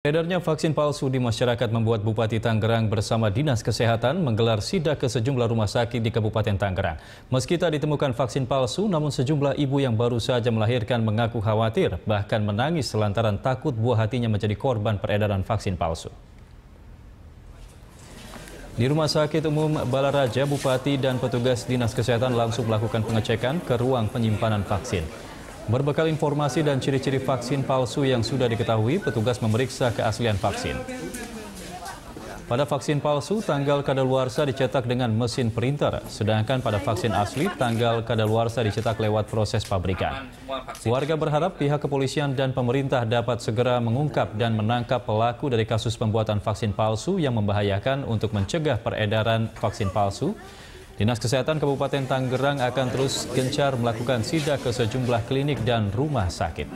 Beredarnya vaksin palsu di masyarakat membuat Bupati Tangerang bersama Dinas Kesehatan menggelar sidak ke sejumlah rumah sakit di Kabupaten Tangerang. Meski tak ditemukan vaksin palsu, namun sejumlah ibu yang baru saja melahirkan mengaku khawatir, bahkan menangis lantaran takut buah hatinya menjadi korban peredaran vaksin palsu. Di Rumah Sakit Umum Balaraja, Bupati dan petugas Dinas Kesehatan langsung melakukan pengecekan ke ruang penyimpanan vaksin. Berbekal informasi dan ciri-ciri vaksin palsu yang sudah diketahui, petugas memeriksa keaslian vaksin. Pada vaksin palsu, tanggal kadaluarsa dicetak dengan mesin printer, sedangkan pada vaksin asli, tanggal kadaluarsa dicetak lewat proses pabrikan. Warga berharap pihak kepolisian dan pemerintah dapat segera mengungkap dan menangkap pelaku dari kasus pembuatan vaksin palsu yang membahayakan untuk mencegah peredaran vaksin palsu Dinas Kesehatan Kabupaten Tangerang akan terus gencar melakukan sidak ke sejumlah klinik dan rumah sakit.